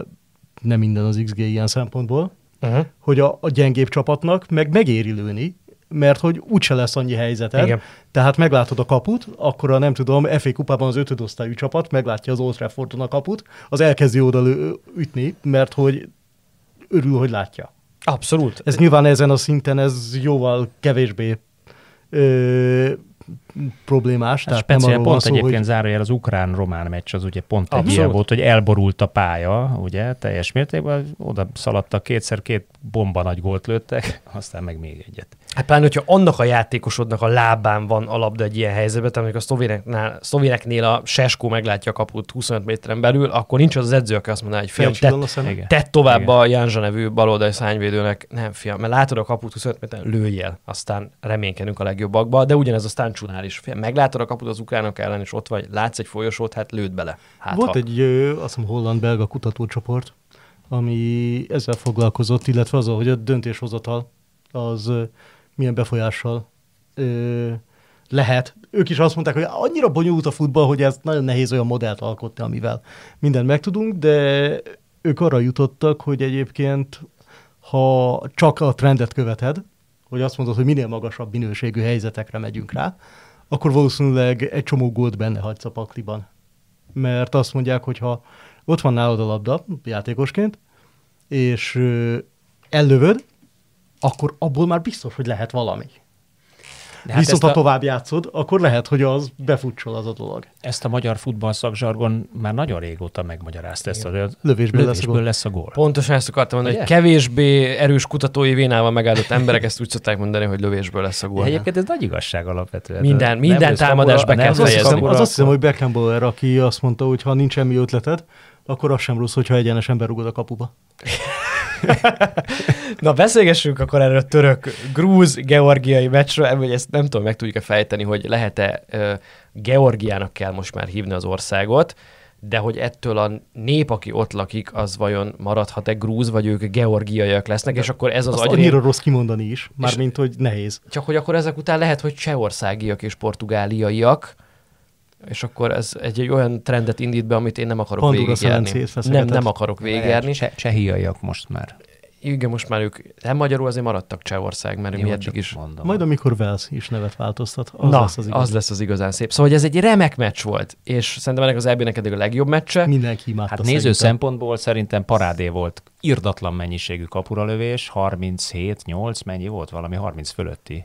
nem minden az XG ilyen szempontból, uh-huh. hogy a, a gyengébb csapatnak meg megéri lőni, mert hogy úgyse lesz annyi helyzeted. Igen. Tehát meglátod a kaput, akkor a nem tudom, FA kupában az ötödosztályú csapat meglátja az Old Traffordon a kaput, az elkezdi oda ütni, mert hogy örül, hogy látja. Abszolút. Ez nyilván ezen a szinten ez jóval kevésbé ö, problémás. Tehát Speciál nem pont szó, egyébként hogy... zárójel az ukrán-román meccs az ugye pont egy ilyen volt, hogy elborult a pálya, ugye, teljes mértékben, oda szaladtak kétszer, két bomba nagy gólt lőttek, aztán meg még egyet. Hát pláne, hogyha annak a játékosodnak a lábán van a labda egy ilyen helyzetben, tehát amikor a szlovéneknél, szlovéneknél a Seskó meglátja a kaput 25 méteren belül, akkor nincs az, az edző, aki azt mondaná, hogy fiam, tett, tett tovább Igen. a Jánzsa nevű baloldali szányvédőnek, nem fiam, mert látod a kaput 25 méteren, lőjél, aztán reménykedünk a legjobbakba, de ugyanez a Stáncsunál és fél, meglátod a kaput az ukránok ellen, és ott vagy, látsz egy folyosót, hát lőd bele. Hát, Volt ha. egy, azt hiszem, holland-belga kutatócsoport, ami ezzel foglalkozott, illetve az, hogy a döntéshozatal az milyen befolyással ö, lehet. Ők is azt mondták, hogy annyira bonyolult a futball, hogy ez nagyon nehéz olyan modellt alkotni, amivel mindent megtudunk, de ők arra jutottak, hogy egyébként ha csak a trendet követed, hogy azt mondod, hogy minél magasabb minőségű helyzetekre megyünk rá, akkor valószínűleg egy csomó gólt benne hagysz a pakliban. Mert azt mondják, hogy ha ott van nálad a labda játékosként, és ö, ellövöd, akkor abból már biztos, hogy lehet valami. De hát Viszont ha a... tovább játszod, akkor lehet, hogy az befutcsol az a dolog. Ezt a magyar futballszakzsargon már nagyon régóta megmagyarázta ezt a lövésből, lövésből lesz, a gól. lesz a gól. Pontosan ezt akartam mondani, hogy kevésbé erős kutatói vénával megáldott emberek ezt úgy szokták mondani, hogy lövésből lesz a gól. De egyébként ez nagy igazság alapvetően. Minden, minden támadás be kell fejezni. Az azt hiszem, hogy Beckenbauer, aki azt mondta, hogy ha nincs semmi ötleted, akkor az sem rossz, hogyha egyenesen berugod a kapuba. Na beszélgessünk akkor erről a török grúz georgiai meccsről, hogy ezt nem tudom, meg tudjuk-e fejteni, hogy lehet-e Georgiának kell most már hívni az országot, de hogy ettől a nép, aki ott lakik, az vajon maradhat-e grúz, vagy ők georgiaiak lesznek, de és akkor ez az azt agyrém... annyira rossz kimondani is, mármint, hogy nehéz. Csak hogy akkor ezek után lehet, hogy csehországiak és portugáliaiak, és akkor ez egy, egy olyan trendet indít be, amit én nem akarok Honduras végigjárni. Nem, nem akarok végigjárni. Cseh, csehiaiak most már. Igen, most már ők nem magyarul azért maradtak Csehország, mert Jó, mi eddig is. Mondom. Majd amikor Velsz is nevet változtat, az, Na, lesz az, az lesz az igazán szép. Szóval hogy ez egy remek meccs volt, és szerintem ennek az EB-nek eddig a legjobb meccse. Mindenki imádta. Hát néző szerintem. szempontból szerintem parádé volt. Irdatlan mennyiségű kapuralövés, 37-8, mennyi volt? Valami 30 fölötti.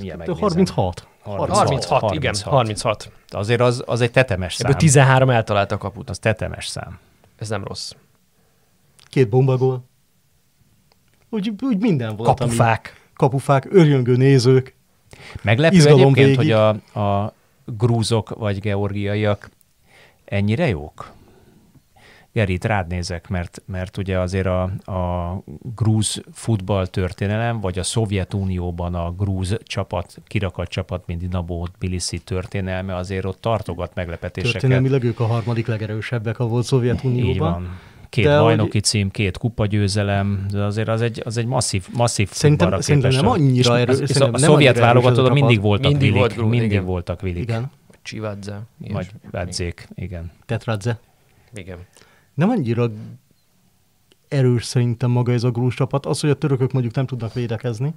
Ilyen 36. 36, 36, 36, igen, 36. De Azért az, az egy tetemes Ebből szám. 13 eltalált a kaput. Az tetemes szám. Ez nem rossz. Két bombagól. Úgy, úgy minden volt. Kapufák. Ami, kapufák, örjöngő nézők. Meglepő Izgalom egyébként, végig. hogy a, a grúzok vagy georgiaiak ennyire jók? Gerit, rád nézek, mert, mert ugye azért a, a grúz futball történelem, vagy a Szovjetunióban a grúz csapat, kirakat csapat, mint Dinamo Tbilisi történelme, azért ott tartogat meglepetéseket. Történelmileg ők a harmadik legerősebbek a volt Szovjetunióban. Így van két de bajnoki hogy... cím, két kupagyőzelem, de azért az egy, az egy masszív, masszív szerintem, szerintem nem annyira erős. És, és a, a szovjet válogatott mindig voltak mindig vilik. Volt grúl, mindig igen. voltak vilik. Igen. Csivadze. Vagy Vadzék, igen. Tetradze. Igen nem annyira erős szerintem maga ez a grúz csapat. Az, hogy a törökök mondjuk nem tudnak védekezni,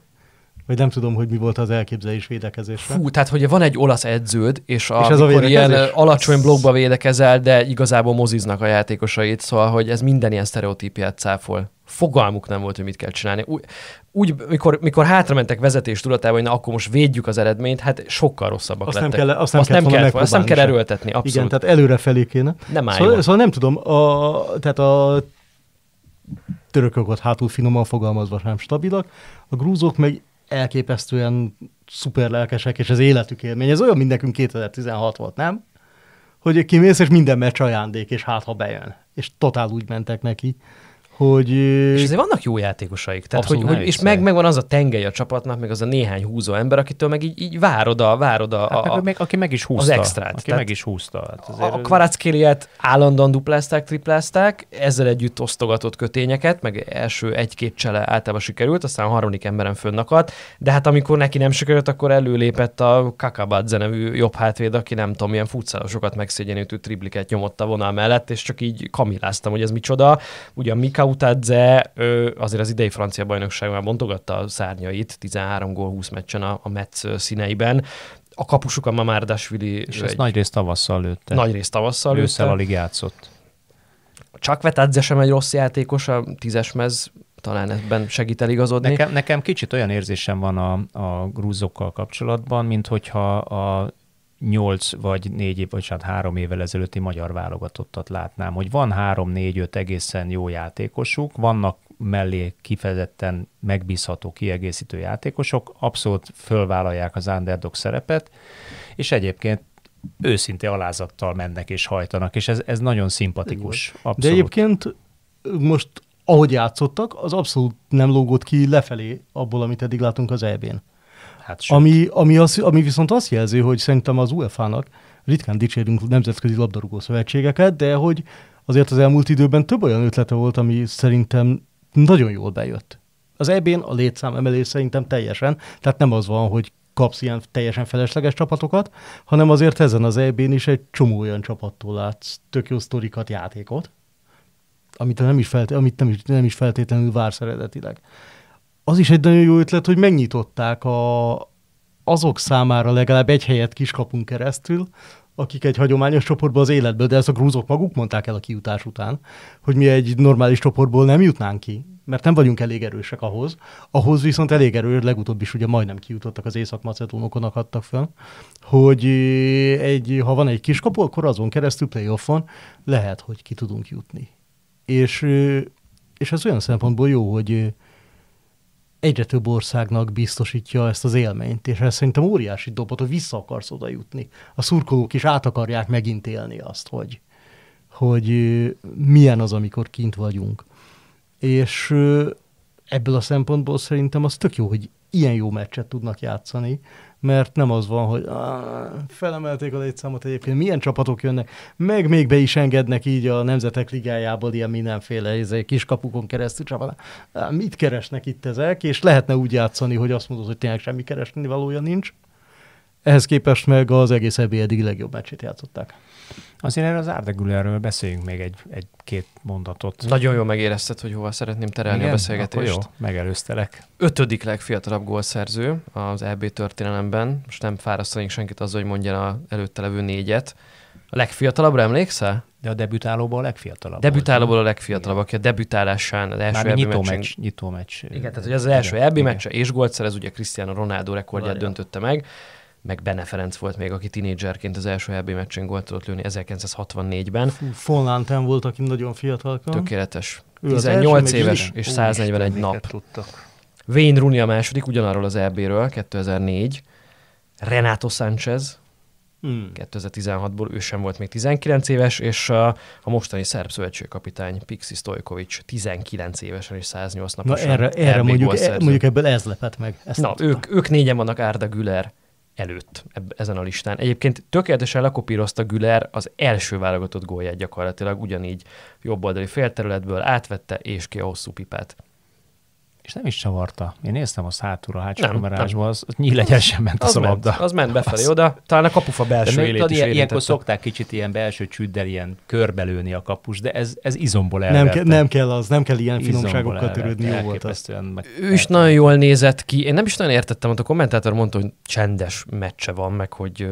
vagy nem tudom, hogy mi volt az elképzelés védekezésre. Fú, tehát hogy van egy olasz edződ, és, a, és ez a ilyen alacsony blokkba védekezel, de igazából moziznak a játékosait, szóval hogy ez minden ilyen sztereotípiát cáfol fogalmuk nem volt, hogy mit kell csinálni. Úgy, úgy mikor, mikor hátramentek vezetés tudatában, hogy na akkor most védjük az eredményt, hát sokkal rosszabbak azt lettek. Nem kell, azt nem azt kell, nem kell, azt nem kell erőltetni, abszolút. Igen, tehát előrefelé kéne. Nem Szóval, szóval nem tudom, a, tehát a törökök ott hátul finoman fogalmazva sem stabilak, a grúzok meg elképesztően szuper lelkesek, és az életük élmény. Ez olyan mindenkünk 2016 volt, nem? Hogy kimész, és minden meccs ajándék, és hát ha bejön. És totál úgy mentek neki hogy... És azért vannak jó játékosaik. Tehát, hogy, hogy, és meg, van az a tengely a csapatnak, meg az a néhány húzó ember, akitől meg így, így várod a... Várod a, hát, a, a meg, aki meg is húzta. Az extrát. Aki tehát meg is húzta. Hát azért... A Kvarackéliát állandóan duplázták, triplázták, ezzel együtt osztogatott kötényeket, meg első egy-két csele általában sikerült, aztán a harmadik emberen fönnakadt, de hát amikor neki nem sikerült, akkor előlépett a Kakabadze nevű jobb hátvéd, aki nem tudom, ilyen futszálosokat megszégyenítő tripliket nyomott a vonal mellett, és csak így kamiláztam, hogy ez micsoda. Ugye a Mika Autadze azért az idei francia bajnokságban bontogatta a szárnyait, 13 gól 20 meccsen a, a Metz színeiben. A kapusuk a Mamárdasvili... És ezt nagyrészt tavasszal lőtte. Nagyrészt tavasszal lőtte. Ősszel alig játszott. Csak Vetadze sem egy rossz játékos, a tízes mez talán ebben segít eligazodni. Nekem, nekem kicsit olyan érzésem van a, a grúzokkal kapcsolatban, mint hogyha a 8 vagy 4 év, vagy hát 3 évvel ezelőtti magyar válogatottat látnám, hogy van 3-4-5 egészen jó játékosuk, vannak mellé kifejezetten megbízható kiegészítő játékosok, abszolút fölvállalják az underdog szerepet, és egyébként őszinte alázattal mennek és hajtanak, és ez, ez nagyon szimpatikus. Abszolút. De egyébként most ahogy játszottak, az abszolút nem lógott ki lefelé abból, amit eddig látunk az EB-n. Hát ami, ami, az, ami viszont azt jelzi, hogy szerintem az UEFA-nak ritkán dicsérünk nemzetközi labdarúgó szövetségeket, de hogy azért az elmúlt időben több olyan ötlete volt, ami szerintem nagyon jól bejött. Az EB-n a létszám emelés szerintem teljesen, tehát nem az van, hogy kapsz ilyen teljesen felesleges csapatokat, hanem azért ezen az EB-n is egy csomó olyan csapattól látsz tök jó sztorikat, játékot, amit nem is, felté- amit nem is, nem is feltétlenül vársz eredetileg az is egy nagyon jó ötlet, hogy megnyitották a, azok számára legalább egy helyet kiskapunk keresztül, akik egy hagyományos csoportba az életből, de ezt a grúzok maguk mondták el a kiutás után, hogy mi egy normális csoportból nem jutnánk ki, mert nem vagyunk elég erősek ahhoz. Ahhoz viszont elég erős, legutóbb is ugye majdnem kijutottak az észak-macedónokon akadtak fel, hogy egy, ha van egy kiskapu, akkor azon keresztül playoffon lehet, hogy ki tudunk jutni. És, és ez olyan szempontból jó, hogy, egyre több országnak biztosítja ezt az élményt, és ez szerintem óriási dobot, hogy vissza akarsz oda jutni. A szurkolók is át akarják megint élni azt, hogy, hogy milyen az, amikor kint vagyunk. És ebből a szempontból szerintem az tök jó, hogy ilyen jó meccset tudnak játszani, mert nem az van, hogy á, felemelték a létszámot egyébként, milyen csapatok jönnek, meg még be is engednek így a Nemzetek Ligájából ilyen mindenféle kis izé, kiskapukon keresztül csapat. Mit keresnek itt ezek, és lehetne úgy játszani, hogy azt mondod, hogy tényleg semmi keresni valója nincs. Ehhez képest meg az egész ebbi eddig legjobb meccsét játszották. Azért erről az Árdegülerről beszéljünk még egy, egy-két mondatot. Nagyon jól megérezted, hogy hova szeretném terelni Igen? a beszélgetést. Akkor jó, megelőztelek. Ötödik legfiatalabb gólszerző az EB történelemben. Most nem fárasztanék senkit azzal, hogy mondja a előtte levő négyet. A legfiatalabbra emlékszel? De a debütálóból a legfiatalabb. Debütálóból a legfiatalabb, aki a debütálásán az első Már e nyitó meccs, nyitó meccs. Igen, tehát hogy az, az első EB meccs. és gólt szerez, ugye Cristiano Ronaldo rekordját Valja. döntötte meg meg Bene Ferenc volt még, aki tinédzserként az első EB meccsén gólt tudott lőni 1964-ben. Fonlánten volt, aki nagyon fiatalkan. Tökéletes. 18 éves és 141 Isten, nap. Tudtak. Wayne Rooney a második, ugyanarról az EB-ről, 2004. Renato Sanchez, Hmm. 2016-ból ő sem volt még 19 éves, és a, a mostani szerb szövetségkapitány Pixi Stojkovic 19 évesen és 108 naposan. Na erre, erre mondjuk, e, mondjuk ebből ez lepett meg. Ezt Na, ők, ők négyen vannak, Árda Güler, előtt eb- ezen a listán. Egyébként tökéletesen lekopírozta Güler az első válogatott gólját gyakorlatilag, ugyanígy jobboldali félterületből átvette és ki a hosszú pipát és nem is csavarta. Én néztem azt hátulra, a hátsó nem, kamerásba, nem. az, az nyílegyen ment az, az a labda. Ment, az ment befelé az... oda, talán a kapufa belső de élét is Ilyenkor szokták kicsit ilyen belső csüddel ilyen körbelőni a kapus, de ez, ez izomból elverte. Nem, ke- nem kell az, nem kell ilyen finomságokkal törődni, jó volt az. Meg... Ő is nagyon jól nézett ki. Én nem is nagyon értettem, ott a kommentátor mondta, hogy csendes meccse van, meg hogy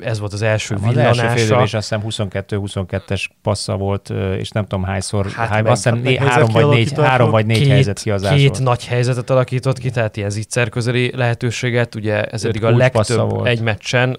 ez volt az első nem, villanása. Az első és azt hiszem 22-22-es passza volt, és nem tudom hányszor, hát hány, azt hiszem hát három vagy négy, három vagy négy helyzet ki az két volt. nagy helyzetet alakított ki, tehát ilyen zicser közeli lehetőséget, ugye ez eddig a legtöbb volt. egy meccsen,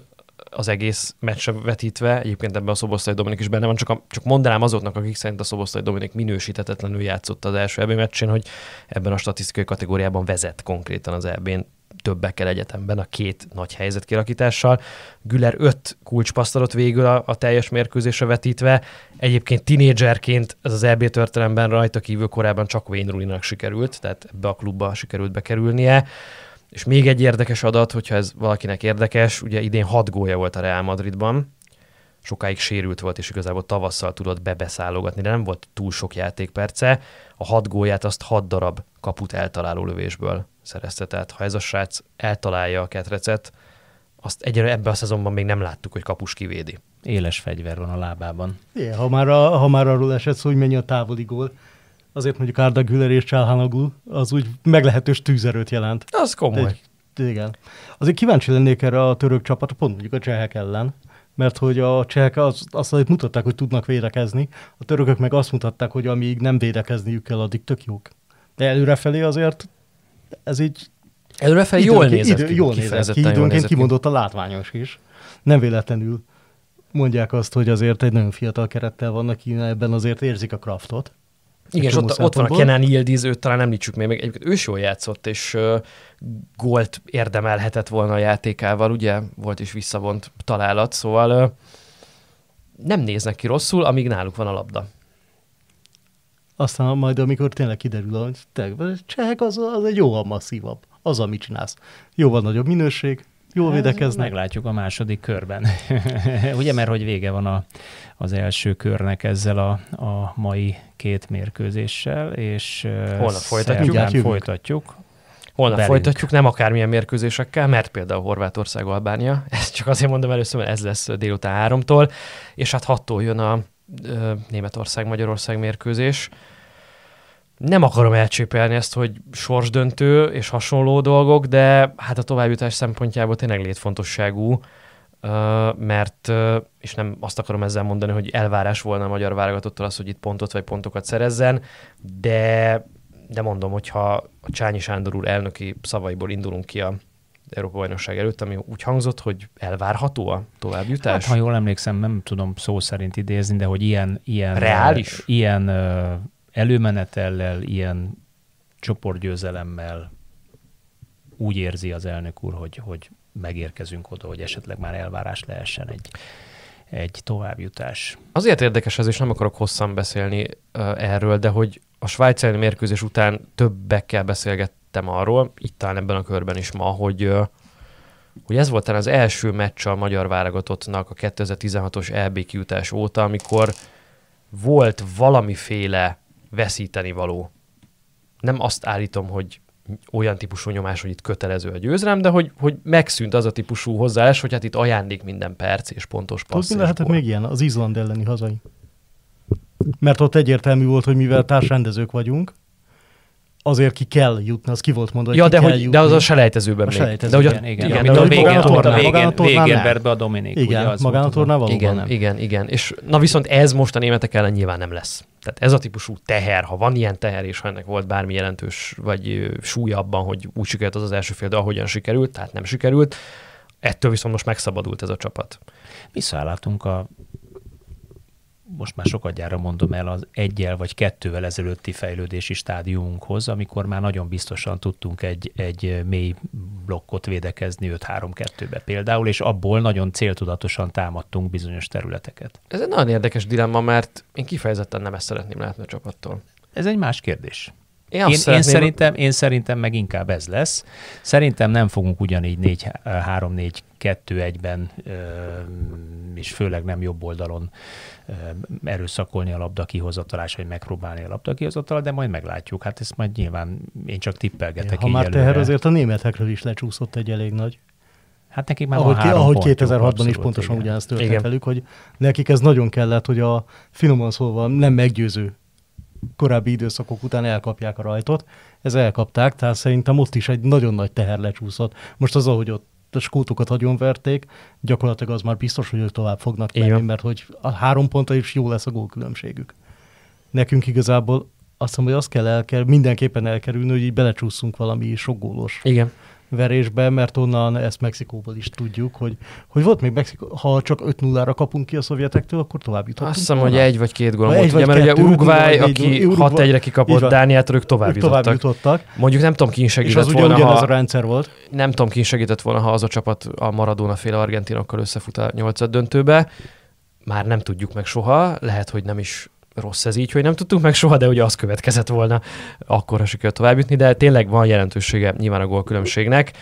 az egész meccsre vetítve, egyébként ebben a Szoboszlai Dominik is benne van, csak, a, csak mondanám azoknak, akik szerint a Szoboszlai Dominik minősítetetlenül játszott az első EB meccsén, hogy ebben a statisztikai kategóriában vezet konkrétan az EB-n többekkel egyetemben a két nagy helyzet kirakítással. Güler öt kulcspasztalot végül a, a teljes mérkőzésre vetítve. Egyébként tinédzserként ez az EB er történelemben rajta kívül korábban csak Wayne Rooney-nak sikerült, tehát ebbe a klubba sikerült bekerülnie. És még egy érdekes adat, hogyha ez valakinek érdekes, ugye idén hat gólya volt a Real Madridban, sokáig sérült volt, és igazából tavasszal tudott bebeszállogatni, de nem volt túl sok játékperce. A hat gólját azt hat darab kaput eltaláló lövésből szerezte. Tehát ha ez a srác eltalálja a ketrecet, azt egyre ebben a szezonban még nem láttuk, hogy kapus kivédi. Éles fegyver van a lábában. Igen, ha már, a, ha már arról esett szó, hogy mennyi a távoli gól, azért mondjuk Arda Güler és Csálhánaglu, az úgy meglehetős tűzerőt jelent. Az komoly. Egy, igen. Azért kíváncsi lennék erre a török csapatra, pont mondjuk a csehek ellen, mert hogy a csehek azt, azt mutatták, hogy tudnak védekezni, a törökök meg azt mutatták, hogy amíg nem védekezniük kell, addig tök jók. De előrefelé azért ez így... Előrefelé jól nézett idő, ki. Jól nézett ki, időnként kimondott a látványos is. Nem véletlenül mondják azt, hogy azért egy nagyon fiatal kerettel vannak, ebben azért érzik a kraftot. Igen, és ott, ott van a Kenan Yildiz, őt talán említsük még, meg egyébként ő is jól játszott, és uh, gólt érdemelhetett volna a játékával, ugye volt is visszavont találat, szóval uh, nem néznek ki rosszul, amíg náluk van a labda. Aztán majd, amikor tényleg kiderül, hogy te, csehek, az, az egy jóval masszívabb, az, amit csinálsz. Jóval nagyobb minőség, Jól hát, védekeznek. Meglátjuk a második körben. Ugye, mert hogy vége van a, az első körnek ezzel a, a mai két mérkőzéssel, és holnap folytatjuk. folytatjuk. Holnap velünk. folytatjuk, nem akármilyen mérkőzésekkel, mert például Horvátország, Albánia, ezt csak azért mondom először, mert ez lesz délután háromtól, és hát hattól jön a Németország-Magyarország mérkőzés nem akarom elcsépelni ezt, hogy sorsdöntő és hasonló dolgok, de hát a továbbjutás szempontjából tényleg létfontosságú, mert, és nem azt akarom ezzel mondani, hogy elvárás volna a magyar válogatottól az, hogy itt pontot vagy pontokat szerezzen, de, de mondom, hogyha a Csányi Sándor úr elnöki szavaiból indulunk ki a Európa bajnokság előtt, ami úgy hangzott, hogy elvárható a továbbjutás? Hát, ha jól emlékszem, nem tudom szó szerint idézni, de hogy ilyen... ilyen Reális? Ilyen előmenetellel, ilyen csoportgyőzelemmel úgy érzi az elnök úr, hogy, hogy megérkezünk oda, hogy esetleg már elvárás lehessen egy, egy továbbjutás. Azért érdekes ez, és nem akarok hosszan beszélni uh, erről, de hogy a svájc mérkőzés után többekkel beszélgettem arról, itt talán ebben a körben is ma, hogy uh, hogy ez volt talán az első meccs a magyar válogatottnak a 2016-os EB kiutás óta, amikor volt valamiféle veszíteni való. Nem azt állítom, hogy olyan típusú nyomás, hogy itt kötelező a győzelem, de hogy, hogy megszűnt az a típusú hozzáállás, hogy hát itt ajándék minden perc és pontos passz. Tudod, lehetett hát még ilyen? Az Izland elleni hazai. Mert ott egyértelmű volt, hogy mivel társrendezők vagyunk, azért ki kell jutni, az ki volt mondva, hogy ja, de kell hogy, jutni. De az a selejtezőben a még. Selejtezőben. De hogy a, igen, igen, igen, a végén, a végén, végén vert be a Dominik. Igen, ugye, az torna valóban igen, nem. Igen, igen. És na viszont ez most a németek ellen nyilván nem lesz. Tehát ez a típusú teher, ha van ilyen teher, és ha ennek volt bármi jelentős vagy súly abban, hogy úgy sikerült az az első fél, de ahogyan sikerült, tehát nem sikerült, ettől viszont most megszabadult ez a csapat. Visszaálltunk a most már sokat gyára mondom el, az egyel vagy kettővel ezelőtti fejlődési stádiumunkhoz, amikor már nagyon biztosan tudtunk egy, egy mély blokkot védekezni 5-3-2-be például, és abból nagyon céltudatosan támadtunk bizonyos területeket. Ez egy nagyon érdekes dilemma, mert én kifejezetten nem ezt szeretném látni a csapattól. Ez egy más kérdés. Én, én, szeretném... én, szerintem, én szerintem meg inkább ez lesz. Szerintem nem fogunk ugyanígy 3 4 2 1 ben és főleg nem jobb oldalon erőszakolni a labda kihozatalás, vagy megpróbálni a labda kihozatal, de majd meglátjuk. Hát ezt majd nyilván én csak tippelgetek. ha már teher, azért a németekről is lecsúszott egy elég nagy. Hát nekik már ahogy, van három Ahogy 2006-ban is pontosan ugyanezt történt igen. velük, hogy nekik ez nagyon kellett, hogy a finoman szólva nem meggyőző korábbi időszakok után elkapják a rajtot. Ez elkapták, tehát szerintem ott is egy nagyon nagy teher lecsúszott. Most az, ahogy ott a skótokat verték, gyakorlatilag az már biztos, hogy ők tovább fognak menni, Igen. mert hogy a három ponta is jó lesz a gólkülönbségük. Nekünk igazából azt mondom, hogy azt kell, kell mindenképpen elkerülni, hogy így belecsúszunk valami sok gólos Igen verésbe, mert onnan ezt Mexikóból is tudjuk, hogy, hogy volt még Mexikó, ha csak 5-0-ra kapunk ki a szovjetektől, akkor tovább jutottunk. Azt hiszem, hogy egy vagy két gól volt, ugye, mert ugye Uruguay, aki 6-1-re kikapott Dániát, ők tovább, tovább jutottak. Mondjuk nem tudom, kin segített volna, ugyanaz ha, a rendszer volt. Nem tudom, kin segített volna, ha az a csapat a Maradona féle argentinokkal összefut a 8 döntőbe. Már nem tudjuk meg soha, lehet, hogy nem is rossz ez így, hogy nem tudtuk meg soha, de ugye az következett volna, akkor ha sikerült továbbjutni, de tényleg van jelentősége nyilván a gólkülönbségnek.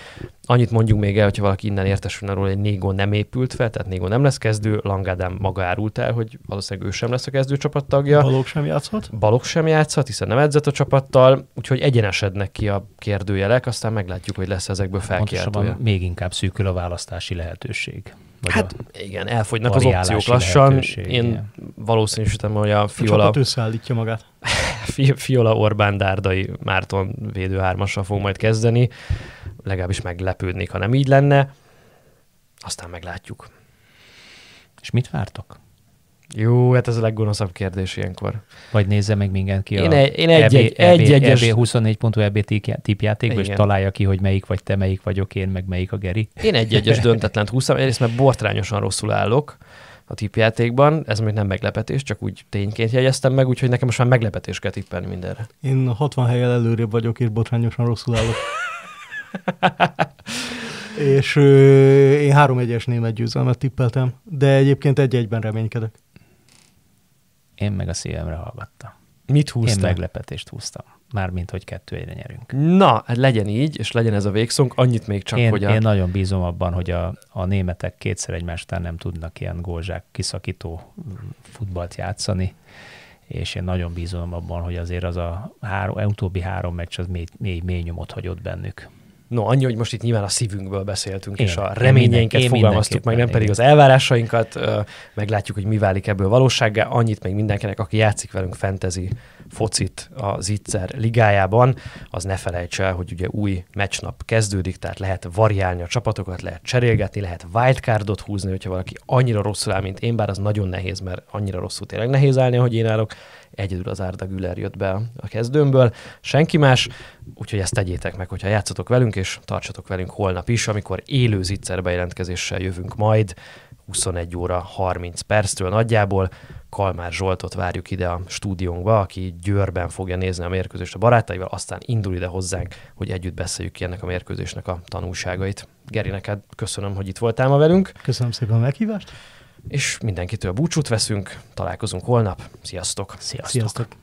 Annyit mondjuk még el, hogyha valaki innen értesülne róla, hogy Négo nem épült fel, tehát Négo nem lesz kezdő, Langádám maga árult el, hogy valószínűleg ő sem lesz a kezdő csapattagja. Balog sem játszhat? Balog sem játszhat, hiszen nem edzett a csapattal, úgyhogy egyenesednek ki a kérdőjelek, aztán meglátjuk, hogy lesz ezekből felkérdője. még inkább szűkül a választási lehetőség. Vagy hát igen, elfogynak az opciók lassan. Én igen. valószínűsítem, hogy a Fiola... A csapat összeállítja magát. Fiola Orbán Dárdai Márton védő fog majd kezdeni. Legalábbis meglepődnék, ha nem így lenne. Aztán meglátjuk. És mit vártok? Jó, hát ez a leggonoszabb kérdés ilyenkor. Vagy nézze meg mindjárt ki én a én egy, EB, egy, EB, e egyes... 24 e pontú EB tipjátékba, és találja ki, hogy melyik vagy te, melyik vagyok én, meg melyik a Geri. Én egy egyes döntetlen húztam, egyrészt mert bortrányosan rosszul állok a tippjátékban, ez még nem meglepetés, csak úgy tényként jegyeztem meg, úgyhogy nekem most már meglepetés kell tippelni mindenre. Én 60 helyen előrébb vagyok, és botrányosan rosszul állok. és ö, én három egyes német győzelmet tippeltem, de egyébként egy-egyben reménykedek. Én meg a szívemre hallgattam. Mit húztam? Én meglepetést húztam. Mármint, hogy kettő egyre nyerünk. Na, hát legyen így, és legyen ez a végszónk, annyit még csak, én, hogy... A... Én nagyon bízom abban, hogy a, a németek kétszer egymás után nem tudnak ilyen gózsák kiszakító mm, futballt játszani, és én nagyon bízom abban, hogy azért az a három, utóbbi három meccs az mély, mély, mély nyomot hagyott bennük. No, annyi, hogy most itt nyilván a szívünkből beszéltünk, én, és a reményeinket én fogalmaztuk meg, nem pedig az elvárásainkat. Meglátjuk, hogy mi válik ebből valósággá. Annyit még mindenkinek, aki játszik velünk fantasy focit a Zitzer ligájában, az ne felejtse el, hogy ugye új meccsnap kezdődik, tehát lehet variálni a csapatokat, lehet cserélgetni, lehet wildcardot húzni, hogyha valaki annyira rosszul áll, mint én, bár az nagyon nehéz, mert annyira rosszul tényleg nehéz állni, ahogy én állok egyedül az árda Güler jött be a kezdőmből, senki más, úgyhogy ezt tegyétek meg, hogyha játszatok velünk, és tartsatok velünk holnap is, amikor élő zicser bejelentkezéssel jövünk majd, 21 óra 30 perctől nagyjából. Kalmár Zsoltot várjuk ide a stúdiónkba, aki Győrben fogja nézni a mérkőzést a barátaival, aztán indul ide hozzánk, hogy együtt beszéljük ki ennek a mérkőzésnek a tanulságait. Geri, neked köszönöm, hogy itt voltál ma velünk. Köszönöm szépen a meghívást és mindenkitől búcsút veszünk, találkozunk holnap. Sziasztok! Sziasztok! Sziasztok.